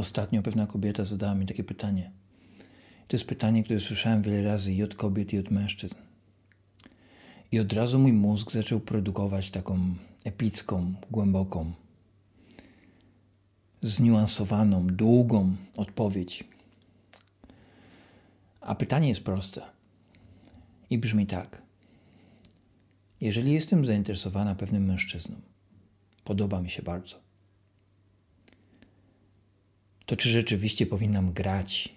Ostatnio pewna kobieta zadała mi takie pytanie. To jest pytanie, które słyszałem wiele razy i od kobiet, i od mężczyzn. I od razu mój mózg zaczął produkować taką epicką, głęboką, zniuansowaną, długą odpowiedź. A pytanie jest proste i brzmi tak. Jeżeli jestem zainteresowana pewnym mężczyzną, podoba mi się bardzo to czy rzeczywiście powinnam grać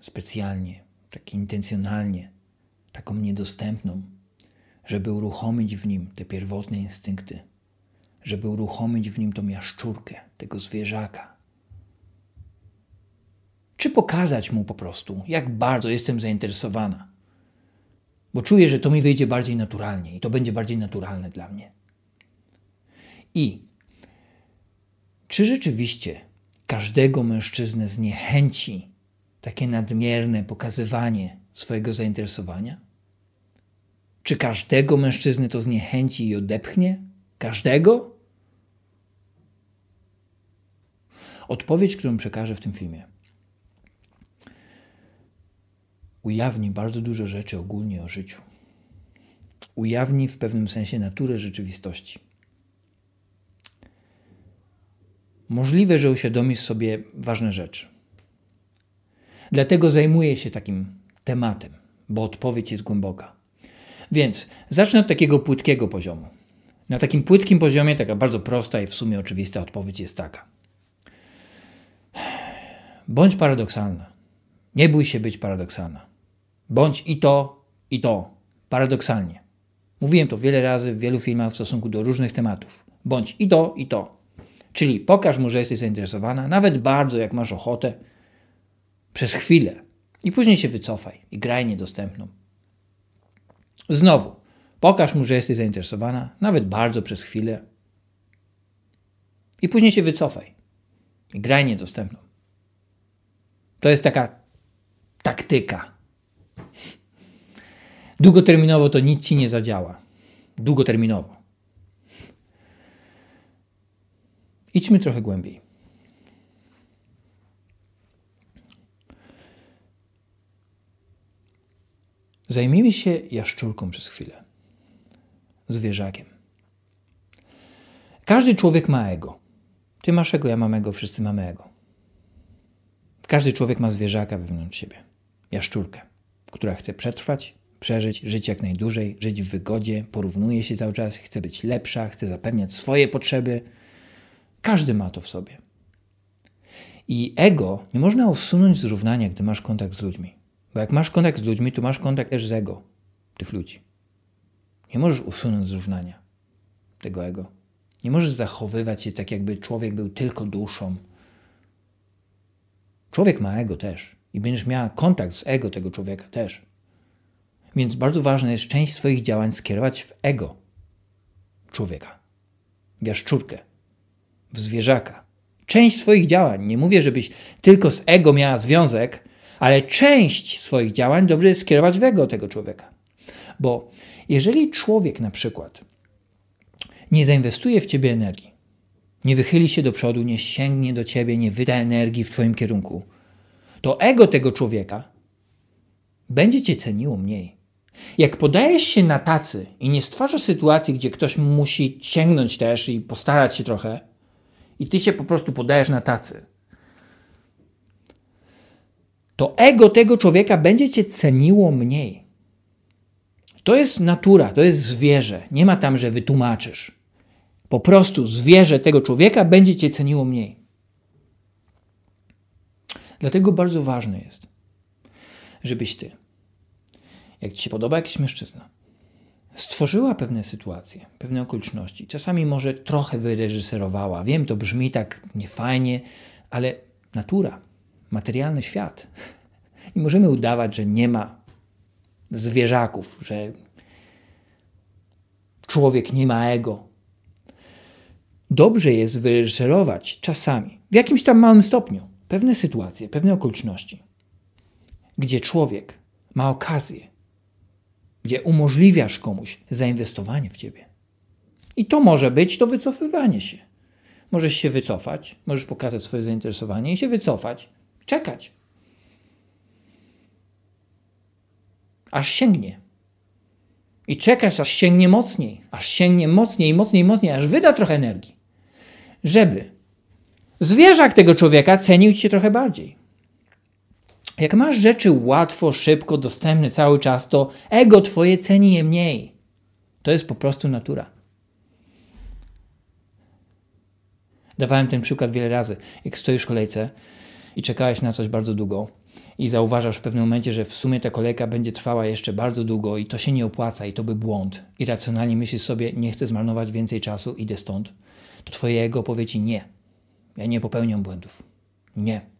specjalnie, tak intencjonalnie, taką niedostępną, żeby uruchomić w nim te pierwotne instynkty, żeby uruchomić w nim tą jaszczurkę, tego zwierzaka. Czy pokazać mu po prostu, jak bardzo jestem zainteresowana, bo czuję, że to mi wyjdzie bardziej naturalnie i to będzie bardziej naturalne dla mnie. I czy rzeczywiście każdego mężczyznę zniechęci takie nadmierne pokazywanie swojego zainteresowania? Czy każdego mężczyznę to zniechęci i odepchnie? Każdego? Odpowiedź, którą przekażę w tym filmie, ujawni bardzo dużo rzeczy ogólnie o życiu. Ujawni w pewnym sensie naturę rzeczywistości możliwe, że uświadomisz sobie ważne rzeczy. Dlatego zajmuję się takim tematem, bo odpowiedź jest głęboka. Więc zacznę od takiego płytkiego poziomu. Na takim płytkim poziomie, taka bardzo prosta i w sumie oczywista odpowiedź jest taka. Bądź paradoksalna. Nie bój się być paradoksalna. Bądź i to, i to. Paradoksalnie. Mówiłem to wiele razy w wielu filmach w stosunku do różnych tematów. Bądź i to, i to. Czyli pokaż mu, że jesteś zainteresowana, nawet bardzo, jak masz ochotę, przez chwilę. I później się wycofaj i graj niedostępną. Znowu, pokaż mu, że jesteś zainteresowana, nawet bardzo przez chwilę. I później się wycofaj i graj niedostępną. To jest taka taktyka. Długoterminowo to nic ci nie zadziała. Długoterminowo. Idźmy trochę głębiej. Zajmijmy się jaszczurką przez chwilę. Zwierzakiem. Każdy człowiek ma ego. Ty masz ego, ja mam ego, wszyscy mamy ego. Każdy człowiek ma zwierzaka wewnątrz siebie. Jaszczurkę, która chce przetrwać, przeżyć, żyć jak najdłużej, żyć w wygodzie, porównuje się cały czas, chce być lepsza, chce zapewniać swoje potrzeby, każdy ma to w sobie. I ego nie można usunąć z równania, gdy masz kontakt z ludźmi. Bo jak masz kontakt z ludźmi, to masz kontakt też z ego tych ludzi. Nie możesz usunąć z równania tego ego. Nie możesz zachowywać się tak, jakby człowiek był tylko duszą. Człowiek ma ego też i będziesz miała kontakt z ego tego człowieka też. Więc bardzo ważne jest część swoich działań skierować w ego człowieka, w jaszczurkę, w zwierzaka. Część swoich działań, nie mówię, żebyś tylko z ego miała związek, ale część swoich działań dobrze jest skierować w ego tego człowieka. Bo jeżeli człowiek na przykład nie zainwestuje w ciebie energii, nie wychyli się do przodu, nie sięgnie do ciebie, nie wyda energii w twoim kierunku, to ego tego człowieka będzie cię ceniło mniej. Jak podajesz się na tacy i nie stwarzasz sytuacji, gdzie ktoś musi sięgnąć też i postarać się trochę, i ty się po prostu podajesz na tacy. To ego tego człowieka będzie cię ceniło mniej. To jest natura, to jest zwierzę. Nie ma tam, że wytłumaczysz. Po prostu zwierzę tego człowieka będzie cię ceniło mniej. Dlatego bardzo ważne jest, żebyś ty, jak ci się podoba jakiś mężczyzna, stworzyła pewne sytuacje, pewne okoliczności. Czasami może trochę wyreżyserowała. Wiem, to brzmi tak niefajnie, ale natura, materialny świat. Nie możemy udawać, że nie ma zwierzaków, że człowiek nie ma ego. Dobrze jest wyreżyserować czasami, w jakimś tam małym stopniu, pewne sytuacje, pewne okoliczności, gdzie człowiek ma okazję gdzie umożliwiasz komuś zainwestowanie w ciebie. I to może być to wycofywanie się. Możesz się wycofać, możesz pokazać swoje zainteresowanie i się wycofać, czekać. Aż sięgnie. I czekasz, aż sięgnie mocniej, aż sięgnie mocniej, mocniej, mocniej, aż wyda trochę energii, żeby zwierzak tego człowieka cenił cię trochę bardziej. Jak masz rzeczy łatwo, szybko, dostępne cały czas, to ego twoje ceni je mniej. To jest po prostu natura. Dawałem ten przykład wiele razy. Jak stoisz w kolejce i czekałeś na coś bardzo długo i zauważasz w pewnym momencie, że w sumie ta kolejka będzie trwała jeszcze bardzo długo i to się nie opłaca i to by błąd. I racjonalnie myślisz sobie, nie chcę zmarnować więcej czasu, idę stąd. To twoje ego powie ci nie. Ja nie popełniam błędów. Nie.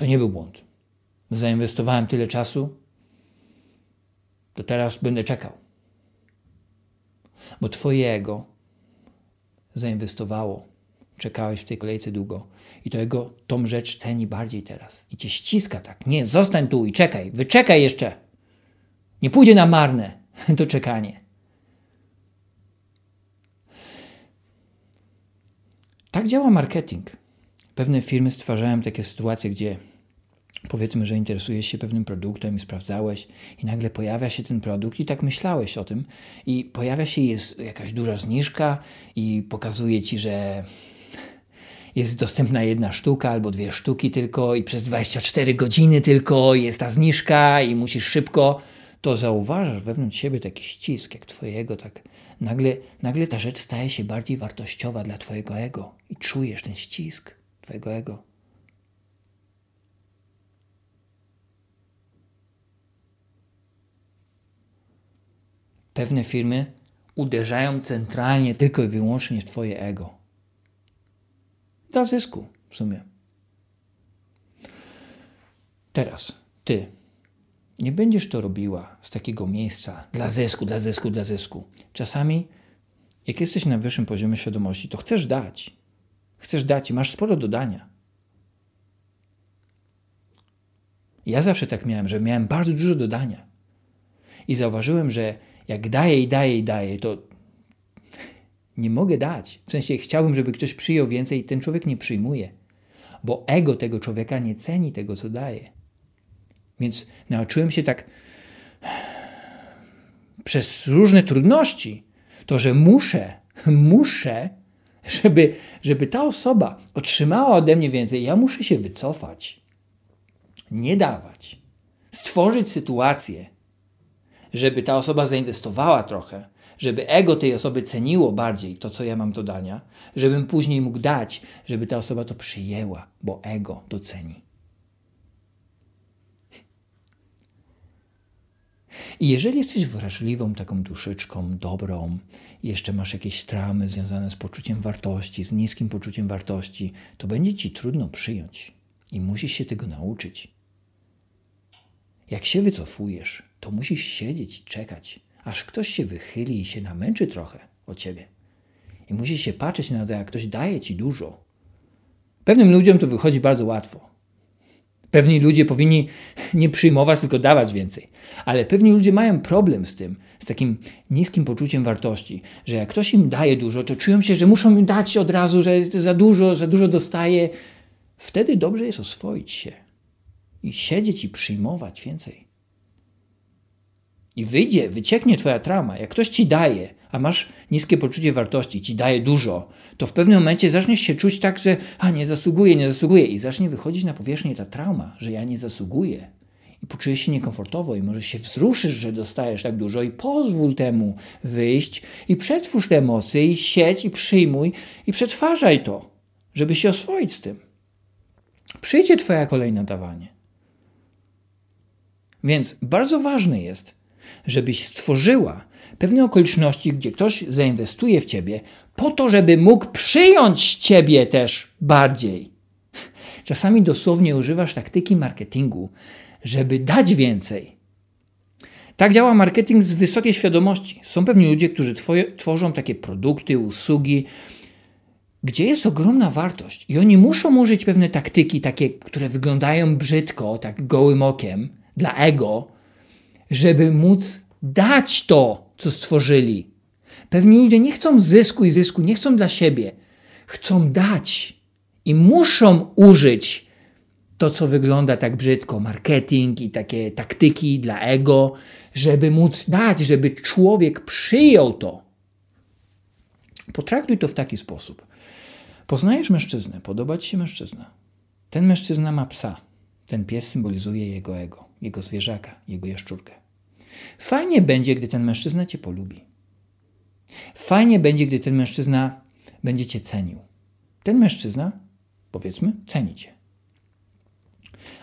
To nie był błąd. Zainwestowałem tyle czasu, to teraz będę czekał. Bo Twojego zainwestowało. Czekałeś w tej kolejce długo i to jego tą rzecz ceni bardziej teraz. I cię ściska tak. Nie, zostań tu i czekaj, wyczekaj jeszcze. Nie pójdzie na marne to czekanie. Tak działa marketing. Pewne firmy stwarzają takie sytuacje, gdzie powiedzmy, że interesujesz się pewnym produktem i sprawdzałeś, i nagle pojawia się ten produkt, i tak myślałeś o tym, i pojawia się, jest jakaś duża zniżka, i pokazuje ci, że jest dostępna jedna sztuka albo dwie sztuki tylko, i przez 24 godziny tylko jest ta zniżka, i musisz szybko. To zauważasz wewnątrz siebie taki ścisk, jak twojego, tak nagle, nagle ta rzecz staje się bardziej wartościowa dla twojego ego i czujesz ten ścisk twojego ego. Pewne firmy uderzają centralnie tylko i wyłącznie w Twoje ego. Dla zysku w sumie. Teraz Ty nie będziesz to robiła z takiego miejsca dla zysku, dla zysku, dla zysku. Czasami, jak jesteś na wyższym poziomie świadomości, to chcesz dać. Chcesz dać i masz sporo dodania. Ja zawsze tak miałem, że miałem bardzo dużo dodania. I zauważyłem, że jak daję i daję i daję, to nie mogę dać. W sensie chciałbym, żeby ktoś przyjął więcej i ten człowiek nie przyjmuje, bo ego tego człowieka nie ceni tego, co daje. Więc nauczyłem się tak przez różne trudności, to że muszę, muszę, żeby, żeby ta osoba otrzymała ode mnie więcej, ja muszę się wycofać, nie dawać, stworzyć sytuację, żeby ta osoba zainwestowała trochę, żeby ego tej osoby ceniło bardziej to, co ja mam do dania, żebym później mógł dać, żeby ta osoba to przyjęła, bo ego to ceni. I jeżeli jesteś wrażliwą taką duszyczką, dobrą, jeszcze masz jakieś tramy związane z poczuciem wartości, z niskim poczuciem wartości, to będzie ci trudno przyjąć i musisz się tego nauczyć. Jak się wycofujesz, to musisz siedzieć i czekać, aż ktoś się wychyli i się namęczy trochę o ciebie. I musisz się patrzeć na to, jak ktoś daje ci dużo. Pewnym ludziom to wychodzi bardzo łatwo. Pewni ludzie powinni nie przyjmować, tylko dawać więcej. Ale pewni ludzie mają problem z tym, z takim niskim poczuciem wartości, że jak ktoś im daje dużo, to czują się, że muszą im dać od razu, że za dużo, za dużo dostaje. Wtedy dobrze jest oswoić się i siedzieć i przyjmować więcej i wyjdzie, wycieknie twoja trauma, jak ktoś ci daje, a masz niskie poczucie wartości, ci daje dużo, to w pewnym momencie zaczniesz się czuć tak, że a nie zasługuję, nie zasługuję i zacznie wychodzić na powierzchnię ta trauma, że ja nie zasługuję. I poczujesz się niekomfortowo i może się wzruszysz, że dostajesz tak dużo i pozwól temu wyjść i przetwórz te emocje i sieć i przyjmuj i przetwarzaj to, żeby się oswoić z tym. Przyjdzie twoja kolejne dawanie. Więc bardzo ważny jest, żebyś stworzyła pewne okoliczności, gdzie ktoś zainwestuje w ciebie po to, żeby mógł przyjąć ciebie też bardziej. Czasami dosłownie używasz taktyki marketingu, żeby dać więcej. Tak działa marketing z wysokiej świadomości. Są pewni ludzie, którzy twoje, tworzą takie produkty, usługi, gdzie jest ogromna wartość i oni muszą użyć pewne taktyki, takie, które wyglądają brzydko, tak gołym okiem, dla ego, żeby móc dać to, co stworzyli. Pewni ludzie nie chcą zysku i zysku, nie chcą dla siebie. Chcą dać i muszą użyć to, co wygląda tak brzydko, marketing i takie taktyki dla ego, żeby móc dać, żeby człowiek przyjął to. Potraktuj to w taki sposób. Poznajesz mężczyznę, podoba ci się mężczyzna. Ten mężczyzna ma psa. Ten pies symbolizuje jego ego, jego zwierzaka, jego jaszczurkę. Fajnie będzie, gdy ten mężczyzna cię polubi. Fajnie będzie, gdy ten mężczyzna będzie cię cenił. Ten mężczyzna, powiedzmy, ceni cię.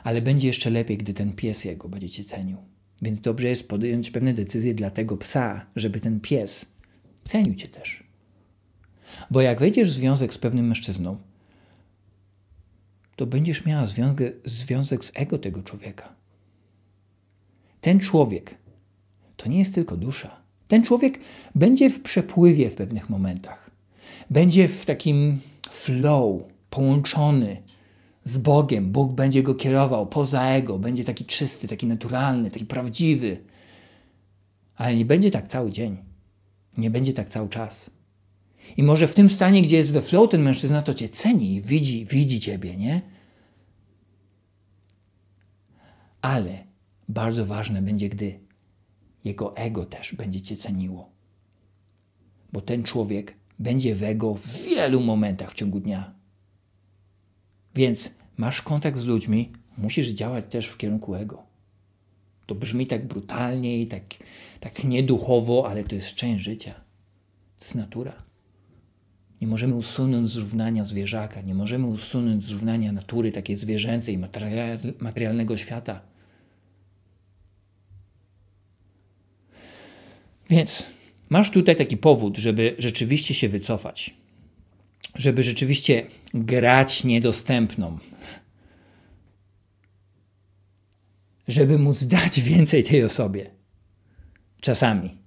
Ale będzie jeszcze lepiej, gdy ten pies jego będzie cię cenił. Więc dobrze jest podjąć pewne decyzje dla tego psa, żeby ten pies cenił cię też. Bo jak wejdziesz w związek z pewnym mężczyzną, to będziesz miała związek, z ego tego człowieka. Ten człowiek to nie jest tylko dusza. Ten człowiek będzie w przepływie w pewnych momentach. Będzie w takim flow, połączony z Bogiem. Bóg będzie go kierował poza ego, będzie taki czysty, taki naturalny, taki prawdziwy. Ale nie będzie tak cały dzień. Nie będzie tak cały czas. I może w tym stanie, gdzie jest we flow ten mężczyzna, to cię ceni i widzi, widzi ciebie, nie? Ale bardzo ważne będzie, gdy jego ego też będzie cię ceniło. Bo ten człowiek będzie w ego w wielu momentach w ciągu dnia. Więc masz kontakt z ludźmi, musisz działać też w kierunku ego. To brzmi tak brutalnie i tak, tak nieduchowo, ale to jest część życia. To jest natura. Nie możemy usunąć zrównania zwierzaka, nie możemy usunąć zrównania natury takiej zwierzęcej, materialnego świata. Więc masz tutaj taki powód, żeby rzeczywiście się wycofać, żeby rzeczywiście grać niedostępną, żeby móc dać więcej tej osobie. Czasami.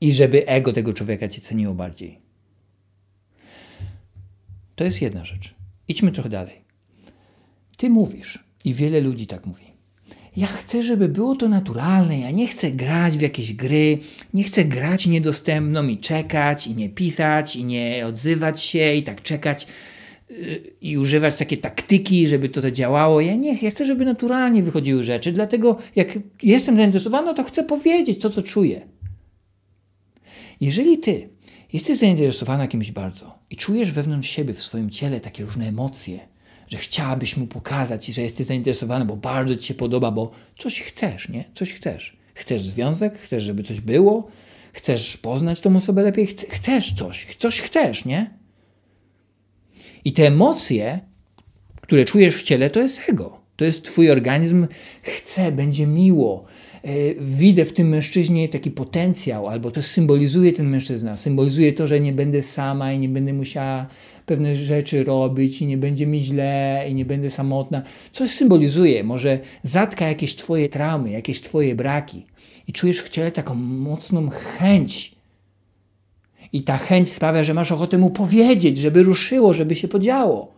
I żeby ego tego człowieka cię ceniło bardziej. To jest jedna rzecz. Idźmy trochę dalej. Ty mówisz, i wiele ludzi tak mówi. Ja chcę, żeby było to naturalne. Ja nie chcę grać w jakieś gry, nie chcę grać niedostępną i czekać, i nie pisać, i nie odzywać się, i tak czekać yy, i używać takie taktyki, żeby to zadziałało. Ja nie, ja chcę, żeby naturalnie wychodziły rzeczy, dlatego jak jestem zainteresowany, to chcę powiedzieć to, co czuję. Jeżeli ty jesteś zainteresowana kimś bardzo i czujesz wewnątrz siebie, w swoim ciele takie różne emocje, że chciałabyś mu pokazać i że jesteś zainteresowana, bo bardzo ci się podoba, bo coś chcesz, nie? Coś chcesz. Chcesz związek, chcesz, żeby coś było, chcesz poznać tą osobę lepiej, chcesz coś, coś chcesz, nie? I te emocje, które czujesz w ciele, to jest ego. To jest twój organizm, chce, będzie miło. E, widzę w tym mężczyźnie taki potencjał, albo też symbolizuje ten mężczyzna, symbolizuje to, że nie będę sama i nie będę musiała pewne rzeczy robić i nie będzie mi źle i nie będę samotna. Coś symbolizuje, może zatka jakieś twoje traumy, jakieś twoje braki i czujesz w ciele taką mocną chęć. I ta chęć sprawia, że masz ochotę mu powiedzieć, żeby ruszyło, żeby się podziało.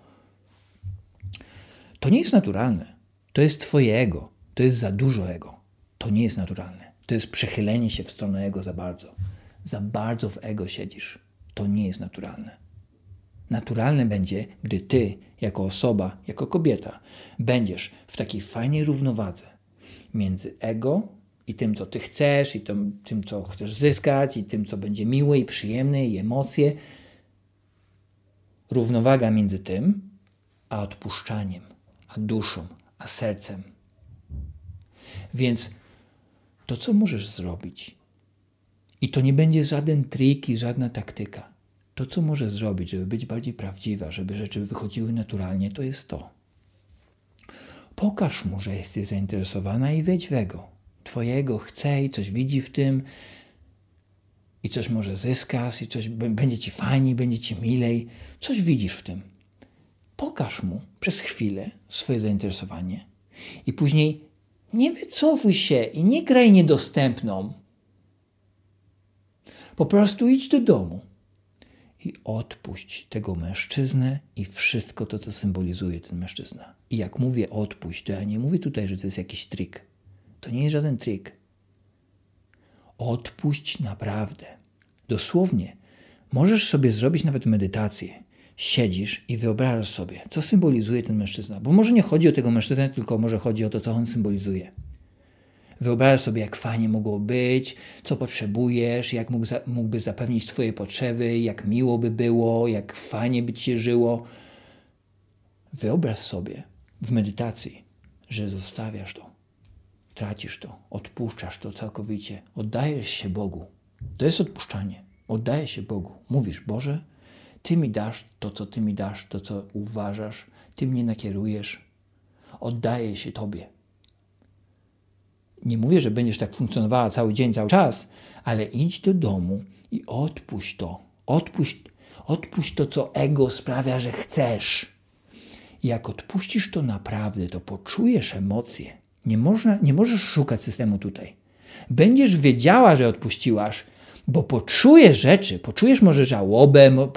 To nie jest naturalne. To jest twoje ego. To jest za dużo ego. To nie jest naturalne. To jest przechylenie się w stronę ego za bardzo. Za bardzo w ego siedzisz. To nie jest naturalne. Naturalne będzie, gdy ty, jako osoba, jako kobieta, będziesz w takiej fajnej równowadze między ego i tym, co ty chcesz, i tym, tym co chcesz zyskać, i tym, co będzie miłe i przyjemne, i emocje. Równowaga między tym, a odpuszczaniem, a duszą, a sercem. Więc to, co możesz zrobić, i to nie będzie żaden trik i żadna taktyka to, co może zrobić, żeby być bardziej prawdziwa, żeby rzeczy wychodziły naturalnie, to jest to. Pokaż mu, że jesteś zainteresowana i wejdź w jego. Twojego chce i coś widzi w tym i coś może zyskasz i coś będzie ci fajniej, będzie ci milej. Coś widzisz w tym. Pokaż mu przez chwilę swoje zainteresowanie i później nie wycofuj się i nie graj niedostępną. Po prostu idź do domu i odpuść tego mężczyznę i wszystko to, co symbolizuje ten mężczyzna. I jak mówię odpuść, to ja nie mówię tutaj, że to jest jakiś trik. To nie jest żaden trik. Odpuść naprawdę. Dosłownie. Możesz sobie zrobić nawet medytację. Siedzisz i wyobrażasz sobie, co symbolizuje ten mężczyzna. Bo może nie chodzi o tego mężczyznę, tylko może chodzi o to, co on symbolizuje. Wyobrażasz sobie, jak fajnie mogło być, co potrzebujesz, jak mógł za, mógłby zapewnić Twoje potrzeby, jak miło by było, jak fajnie by Ci się żyło. Wyobraź sobie w medytacji, że zostawiasz to, tracisz to, odpuszczasz to całkowicie, oddajesz się Bogu. To jest odpuszczanie. Oddajesz się Bogu. Mówisz, Boże, Ty mi dasz to, co Ty mi dasz, to, co uważasz, Ty mnie nakierujesz. Oddaję się Tobie. Nie mówię, że będziesz tak funkcjonowała cały dzień, cały czas, ale idź do domu i odpuść to. Odpuść, odpuść to, co ego sprawia, że chcesz. I jak odpuścisz to naprawdę, to poczujesz emocje. Nie, można, nie możesz szukać systemu tutaj. Będziesz wiedziała, że odpuściłaś, bo poczujesz rzeczy, poczujesz może żałobę,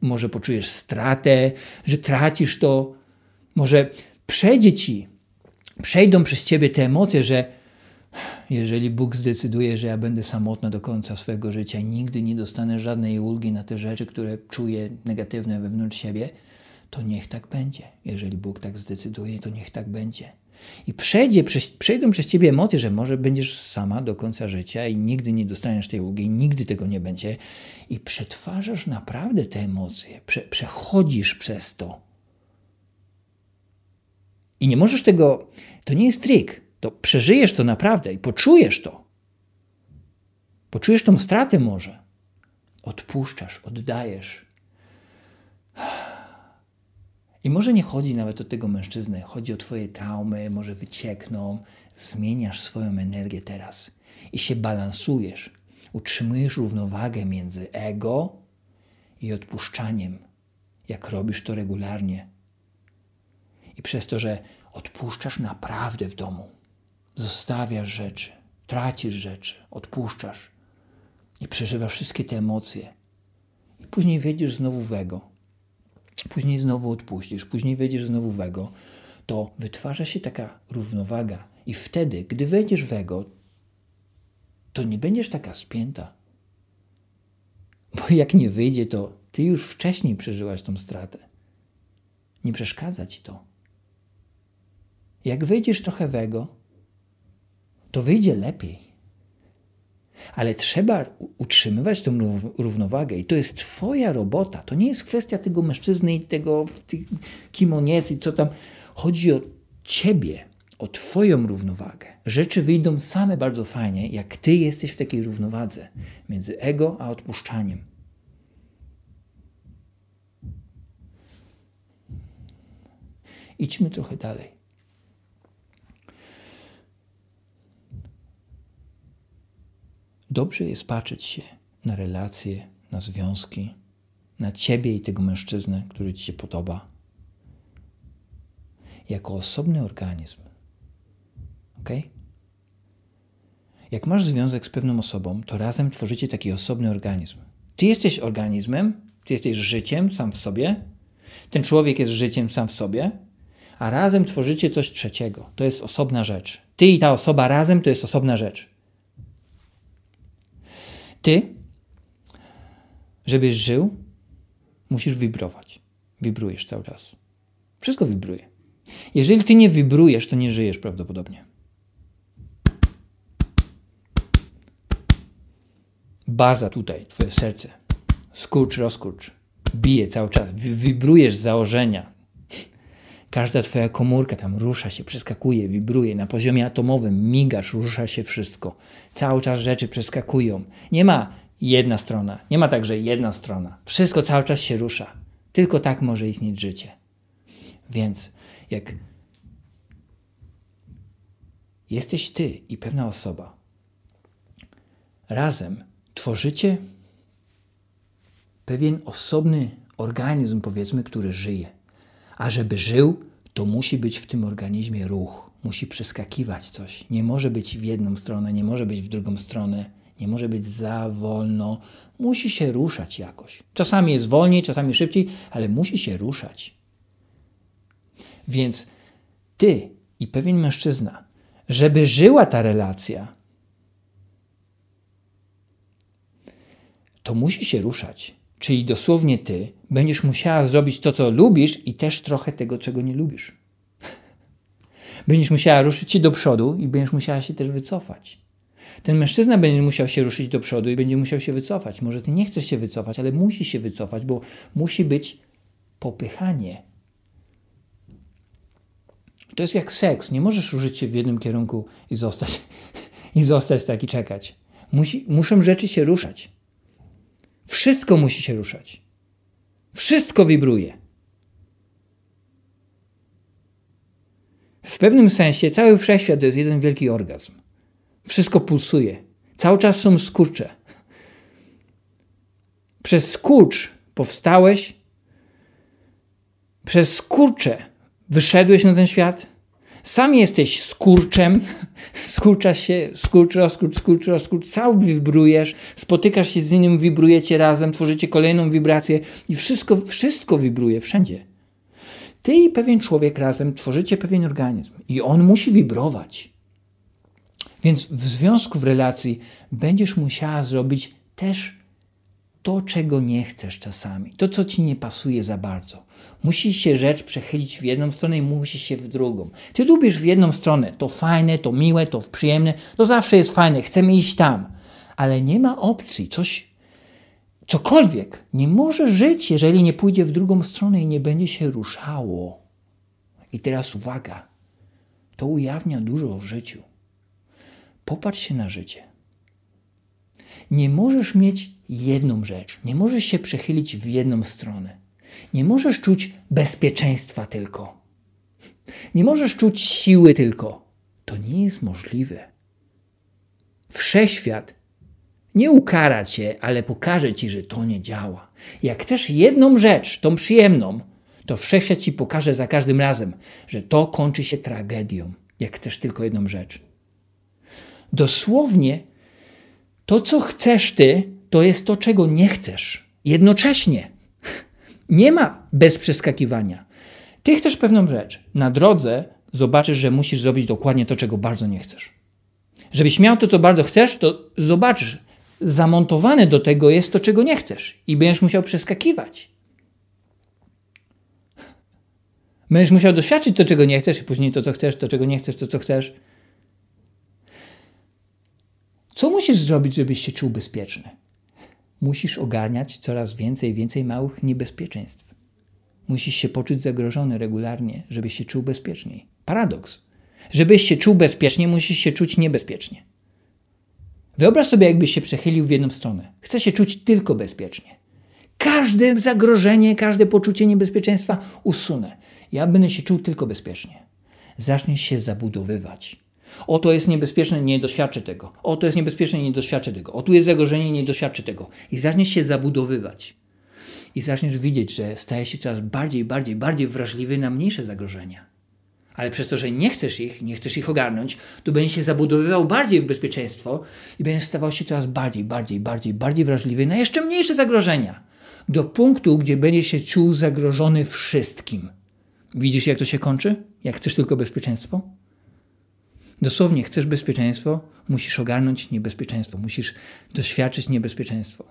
może poczujesz stratę, że tracisz to, może przejdzie ci, przejdą przez ciebie te emocje, że jeżeli Bóg zdecyduje, że ja będę samotna do końca swojego życia i nigdy nie dostanę żadnej ulgi na te rzeczy, które czuję negatywne wewnątrz siebie, to niech tak będzie. Jeżeli Bóg tak zdecyduje, to niech tak będzie. I przejdzie, przejdą przez ciebie emocje, że może będziesz sama do końca życia i nigdy nie dostaniesz tej ulgi, nigdy tego nie będzie. I przetwarzasz naprawdę te emocje, prze, przechodzisz przez to. I nie możesz tego, to nie jest trik to przeżyjesz to naprawdę i poczujesz to. Poczujesz tą stratę może. Odpuszczasz, oddajesz. I może nie chodzi nawet o tego mężczyznę, chodzi o Twoje traumy, może wyciekną. Zmieniasz swoją energię teraz i się balansujesz. Utrzymujesz równowagę między ego i odpuszczaniem, jak robisz to regularnie. I przez to, że odpuszczasz naprawdę w domu, zostawiasz rzeczy, tracisz rzeczy, odpuszczasz i przeżywasz wszystkie te emocje. I później wiedziesz znowu wego, później znowu odpuścisz, później wiedziesz znowu wego, to wytwarza się taka równowaga. I wtedy, gdy wejdziesz wego, to nie będziesz taka spięta. Bo jak nie wyjdzie, to ty już wcześniej przeżyłaś tą stratę. Nie przeszkadza ci to. Jak wyjdziesz trochę wego, to wyjdzie lepiej. Ale trzeba utrzymywać tę równowagę i to jest Twoja robota. To nie jest kwestia tego mężczyzny i tego, kim on jest i co tam. Chodzi o Ciebie, o Twoją równowagę. Rzeczy wyjdą same bardzo fajnie, jak Ty jesteś w takiej równowadze między ego a odpuszczaniem. Idźmy trochę dalej. Dobrze jest patrzeć się na relacje, na związki, na ciebie i tego mężczyznę, który ci się podoba, jako osobny organizm. Ok? Jak masz związek z pewną osobą, to razem tworzycie taki osobny organizm. Ty jesteś organizmem, ty jesteś życiem sam w sobie, ten człowiek jest życiem sam w sobie, a razem tworzycie coś trzeciego. To jest osobna rzecz. Ty i ta osoba razem to jest osobna rzecz. Ty, żebyś żył, musisz wibrować. Wibrujesz cały czas. Wszystko wibruje. Jeżeli ty nie wibrujesz, to nie żyjesz prawdopodobnie. Baza tutaj, twoje serce. Skurcz, rozkurcz. Bije cały czas. Wibrujesz założenia, Każda twoja komórka tam rusza się, przeskakuje, wibruje. Na poziomie atomowym migasz, rusza się wszystko. Cały czas rzeczy przeskakują. Nie ma jedna strona. Nie ma także jedna strona. Wszystko cały czas się rusza. Tylko tak może istnieć życie. Więc jak jesteś ty i pewna osoba, razem tworzycie pewien osobny organizm, powiedzmy, który żyje. A żeby żył, to musi być w tym organizmie ruch, musi przeskakiwać coś. Nie może być w jedną stronę, nie może być w drugą stronę, nie może być za wolno, musi się ruszać jakoś. Czasami jest wolniej, czasami szybciej, ale musi się ruszać. Więc ty i pewien mężczyzna, żeby żyła ta relacja, to musi się ruszać czyli dosłownie ty, będziesz musiała zrobić to, co lubisz i też trochę tego, czego nie lubisz. Będziesz musiała ruszyć się do przodu i będziesz musiała się też wycofać. Ten mężczyzna będzie musiał się ruszyć do przodu i będzie musiał się wycofać. Może ty nie chcesz się wycofać, ale musi się wycofać, bo musi być popychanie. To jest jak seks. Nie możesz ruszyć się w jednym kierunku i zostać, i zostać taki czekać. Musi, muszą rzeczy się ruszać. Wszystko musi się ruszać. Wszystko wibruje. W pewnym sensie cały wszechświat to jest jeden wielki orgazm. Wszystko pulsuje. Cały czas są skurcze. Przez skurcz powstałeś, przez skurcze wyszedłeś na ten świat sam jesteś skurczem, skurczasz się, skurcz, rozkurcz, skurcz, rozkurcz, cały wibrujesz, spotykasz się z innym, wibrujecie razem, tworzycie kolejną wibrację i wszystko, wszystko wibruje wszędzie. Ty i pewien człowiek razem tworzycie pewien organizm i on musi wibrować. Więc w związku, w relacji będziesz musiała zrobić też to, czego nie chcesz czasami, to, co ci nie pasuje za bardzo. Musi się rzecz przechylić w jedną stronę i musi się w drugą. Ty lubisz w jedną stronę, to fajne, to miłe, to przyjemne, to zawsze jest fajne, chcemy iść tam. Ale nie ma opcji, coś, cokolwiek nie może żyć, jeżeli nie pójdzie w drugą stronę i nie będzie się ruszało. I teraz uwaga, to ujawnia dużo o życiu. Popatrz się na życie. Nie możesz mieć jedną rzecz, nie możesz się przechylić w jedną stronę. Nie możesz czuć bezpieczeństwa tylko. Nie możesz czuć siły tylko. To nie jest możliwe. Wszechświat nie ukara cię, ale pokaże ci, że to nie działa. Jak chcesz jedną rzecz, tą przyjemną, to wszechświat ci pokaże za każdym razem, że to kończy się tragedią. Jak chcesz tylko jedną rzecz. Dosłownie to, co chcesz ty, to jest to, czego nie chcesz. Jednocześnie. Nie ma bez przeskakiwania. Ty chcesz pewną rzecz. Na drodze zobaczysz, że musisz zrobić dokładnie to, czego bardzo nie chcesz. Żebyś miał to, co bardzo chcesz, to zobaczysz, zamontowane do tego jest to, czego nie chcesz i będziesz musiał przeskakiwać. Będziesz musiał doświadczyć to, czego nie chcesz, i później to, co chcesz, to, czego nie chcesz, to, co chcesz. Co musisz zrobić, żebyś się czuł bezpieczny? musisz ogarniać coraz więcej, więcej małych niebezpieczeństw. Musisz się poczuć zagrożony regularnie, żebyś się czuł bezpieczniej. Paradoks. Żebyś się czuł bezpiecznie, musisz się czuć niebezpiecznie. Wyobraź sobie, jakbyś się przechylił w jedną stronę. Chcesz się czuć tylko bezpiecznie. Każde zagrożenie, każde poczucie niebezpieczeństwa usunę. Ja będę się czuł tylko bezpiecznie. Zaczniesz się zabudowywać o to jest niebezpieczne, nie doświadczy tego. O to jest niebezpieczne, nie doświadczy tego. O tu jest zagrożenie, nie doświadczy tego. I zaczniesz się zabudowywać. I zaczniesz widzieć, że stajesz się coraz bardziej, bardziej, bardziej wrażliwy na mniejsze zagrożenia. Ale przez to, że nie chcesz ich, nie chcesz ich ogarnąć, to będziesz się zabudowywał bardziej w bezpieczeństwo i będziesz stawał się coraz bardziej, bardziej, bardziej, bardziej wrażliwy na jeszcze mniejsze zagrożenia. Do punktu, gdzie będziesz się czuł zagrożony wszystkim. Widzisz, jak to się kończy? Jak chcesz tylko bezpieczeństwo? Dosłownie chcesz bezpieczeństwo, musisz ogarnąć niebezpieczeństwo, musisz doświadczyć niebezpieczeństwo.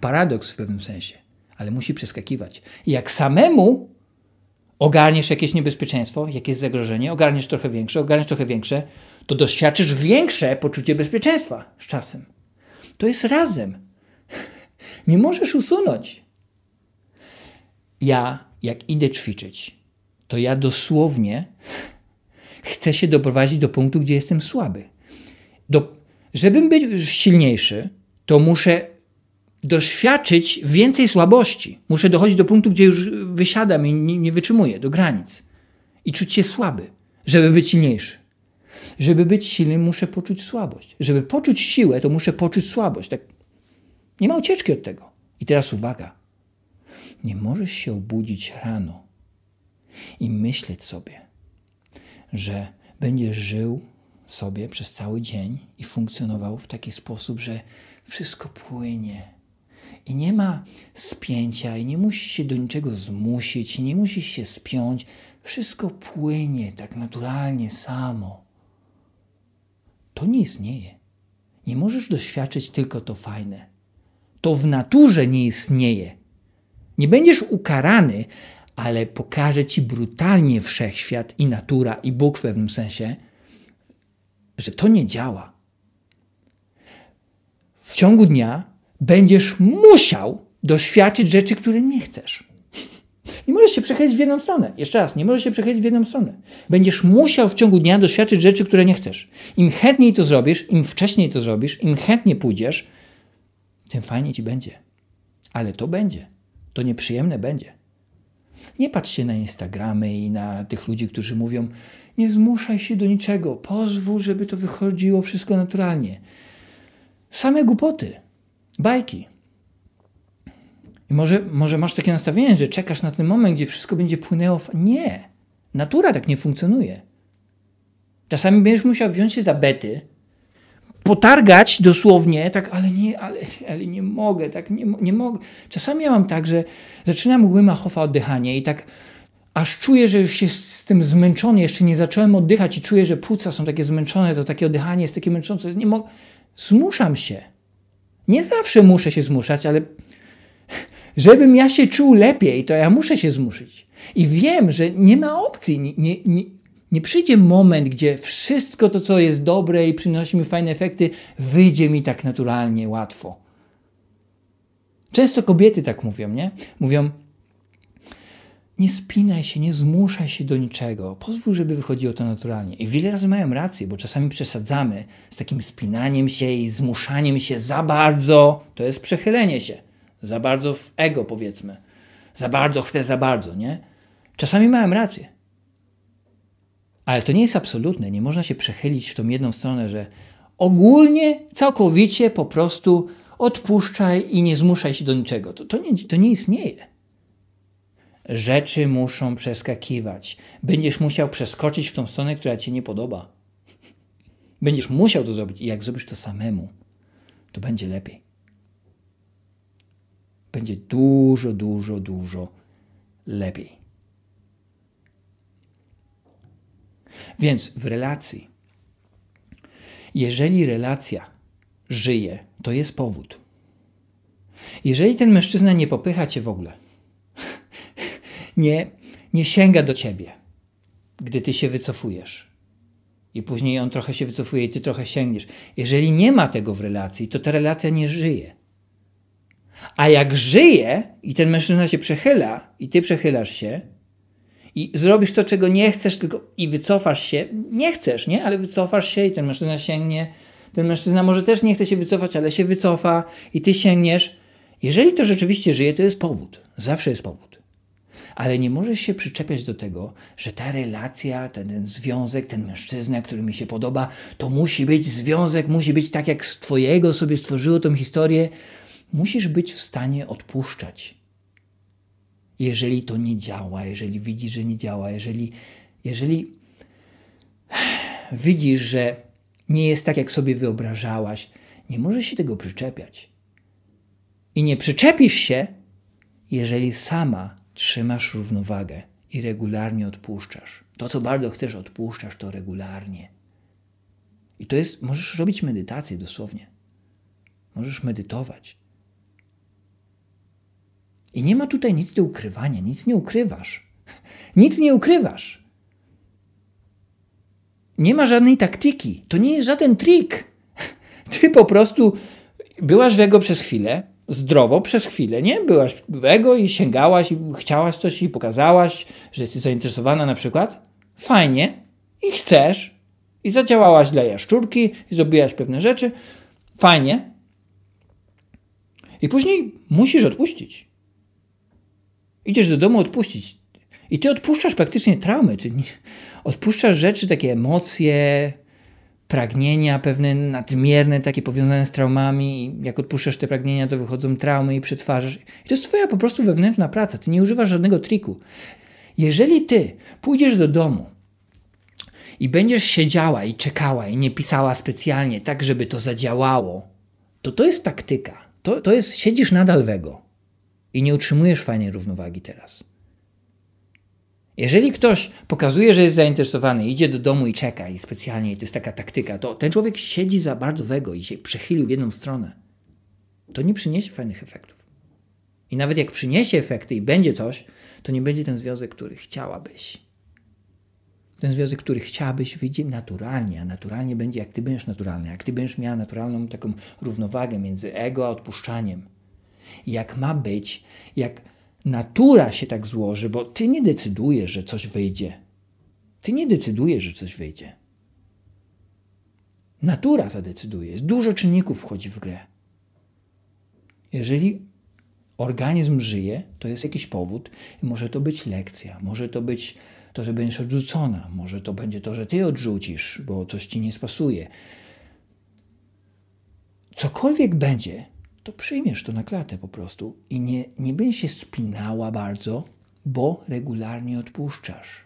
Paradoks w pewnym sensie, ale musi przeskakiwać. jak samemu ogarniesz jakieś niebezpieczeństwo, jakieś zagrożenie, ogarniesz trochę większe, ogarniesz trochę większe, to doświadczysz większe poczucie bezpieczeństwa z czasem. To jest razem. Nie możesz usunąć. Ja, jak idę ćwiczyć, to ja dosłownie Chcę się doprowadzić do punktu, gdzie jestem słaby. Do, żebym był silniejszy, to muszę doświadczyć więcej słabości. Muszę dochodzić do punktu, gdzie już wysiadam i nie, nie wytrzymuję, do granic. I czuć się słaby, żeby być silniejszy. Żeby być silnym, muszę poczuć słabość. Żeby poczuć siłę, to muszę poczuć słabość. Tak. Nie ma ucieczki od tego. I teraz uwaga. Nie możesz się obudzić rano i myśleć sobie, że będziesz żył sobie przez cały dzień i funkcjonował w taki sposób, że wszystko płynie. I nie ma spięcia, i nie musisz się do niczego zmusić, i nie musisz się spiąć. Wszystko płynie tak naturalnie samo. To nie istnieje. Nie możesz doświadczyć tylko to fajne. To w naturze nie istnieje. Nie będziesz ukarany ale pokaże ci brutalnie wszechświat i natura i Bóg w pewnym sensie, że to nie działa. W ciągu dnia będziesz musiał doświadczyć rzeczy, które nie chcesz. Nie możesz się przechylić w jedną stronę. Jeszcze raz, nie możesz się przechylić w jedną stronę. Będziesz musiał w ciągu dnia doświadczyć rzeczy, które nie chcesz. Im chętniej to zrobisz, im wcześniej to zrobisz, im chętnie pójdziesz, tym fajniej ci będzie. Ale to będzie. To nieprzyjemne będzie. Nie patrz się na Instagramy i na tych ludzi, którzy mówią, nie zmuszaj się do niczego, pozwól, żeby to wychodziło wszystko naturalnie. Same głupoty, bajki. I może, może masz takie nastawienie, że czekasz na ten moment, gdzie wszystko będzie płynęło. Nie, natura tak nie funkcjonuje. Czasami będziesz musiał wziąć się za bety, potargać dosłownie, tak, ale nie, ale, ale nie mogę, tak, nie, nie mogę. Czasami ja mam tak, że zaczynam Wim chowa oddychanie i tak aż czuję, że już się z tym zmęczony, jeszcze nie zacząłem oddychać i czuję, że płuca są takie zmęczone, to takie oddychanie jest takie męczące, nie mogę. Zmuszam się. Nie zawsze muszę się zmuszać, ale żebym ja się czuł lepiej, to ja muszę się zmuszyć. I wiem, że nie ma opcji. Nie, nie, nie przyjdzie moment, gdzie wszystko to, co jest dobre i przynosi mi fajne efekty, wyjdzie mi tak naturalnie, łatwo. Często kobiety tak mówią, nie? Mówią, nie spinaj się, nie zmuszaj się do niczego. Pozwól, żeby wychodziło to naturalnie. I wiele razy mają rację, bo czasami przesadzamy z takim spinaniem się i zmuszaniem się za bardzo. To jest przechylenie się. Za bardzo w ego, powiedzmy. Za bardzo chcę, za bardzo, nie? Czasami mają rację. Ale to nie jest absolutne, nie można się przechylić w tą jedną stronę, że ogólnie, całkowicie po prostu odpuszczaj i nie zmuszaj się do niczego. To, to, nie, to nie istnieje. Rzeczy muszą przeskakiwać. Będziesz musiał przeskoczyć w tą stronę, która ci nie podoba. Będziesz musiał to zrobić i jak zrobisz to samemu, to będzie lepiej. Będzie dużo, dużo, dużo lepiej. Więc w relacji, jeżeli relacja żyje, to jest powód. Jeżeli ten mężczyzna nie popycha cię w ogóle, nie, nie sięga do ciebie, gdy ty się wycofujesz, i później on trochę się wycofuje i ty trochę sięgniesz. Jeżeli nie ma tego w relacji, to ta relacja nie żyje. A jak żyje i ten mężczyzna się przechyla i ty przechylasz się, i zrobisz to, czego nie chcesz, tylko i wycofasz się, nie chcesz, nie? Ale wycofasz się i ten mężczyzna sięgnie. Ten mężczyzna może też nie chce się wycofać, ale się wycofa i ty sięgniesz. Jeżeli to rzeczywiście żyje, to jest powód. Zawsze jest powód. Ale nie możesz się przyczepiać do tego, że ta relacja, ten, ten związek, ten mężczyzna, który mi się podoba, to musi być związek, musi być tak, jak z Twojego sobie stworzyło tą historię. Musisz być w stanie odpuszczać jeżeli to nie działa, jeżeli widzisz, że nie działa, jeżeli, jeżeli widzisz, że nie jest tak, jak sobie wyobrażałaś, nie możesz się tego przyczepiać. I nie przyczepisz się, jeżeli sama trzymasz równowagę i regularnie odpuszczasz. To, co bardzo chcesz, odpuszczasz to regularnie. I to jest, możesz robić medytację dosłownie. Możesz medytować. I nie ma tutaj nic do ukrywania, nic nie ukrywasz. Nic nie ukrywasz. Nie ma żadnej taktyki. To nie jest żaden trik. Ty po prostu byłaś w jego przez chwilę, zdrowo przez chwilę, nie? Byłaś w ego i sięgałaś i chciałaś coś i pokazałaś, że jesteś zainteresowana na przykład. Fajnie. I chcesz. I zadziałałaś dla jaszczurki i zrobiłaś pewne rzeczy. Fajnie. I później musisz odpuścić. Idziesz do domu odpuścić. I ty odpuszczasz praktycznie traumy, odpuszczasz rzeczy, takie emocje, pragnienia pewne nadmierne, takie powiązane z traumami. I jak odpuszczasz te pragnienia, to wychodzą traumy i przetwarzasz. I to jest twoja po prostu wewnętrzna praca. Ty nie używasz żadnego triku. Jeżeli ty pójdziesz do domu i będziesz siedziała i czekała i nie pisała specjalnie tak, żeby to zadziałało, to to jest taktyka. To, to jest siedzisz nadal wego i nie utrzymujesz fajnej równowagi teraz. Jeżeli ktoś pokazuje, że jest zainteresowany, idzie do domu i czeka, i specjalnie, to jest taka taktyka, to ten człowiek siedzi za bardzo wego i się przechylił w jedną stronę. To nie przyniesie fajnych efektów. I nawet jak przyniesie efekty i będzie coś, to nie będzie ten związek, który chciałabyś. Ten związek, który chciałabyś, wyjdzie naturalnie, a naturalnie będzie, jak ty będziesz naturalny, jak ty będziesz miała naturalną taką równowagę między ego a odpuszczaniem jak ma być, jak natura się tak złoży, bo ty nie decydujesz, że coś wyjdzie. Ty nie decydujesz, że coś wyjdzie. Natura zadecyduje. Dużo czynników wchodzi w grę. Jeżeli organizm żyje, to jest jakiś powód. Może to być lekcja, może to być to, że będziesz odrzucona, może to będzie to, że ty odrzucisz, bo coś ci nie spasuje. Cokolwiek będzie, to przyjmiesz to na klatę po prostu i nie, nie będziesz się spinała bardzo, bo regularnie odpuszczasz.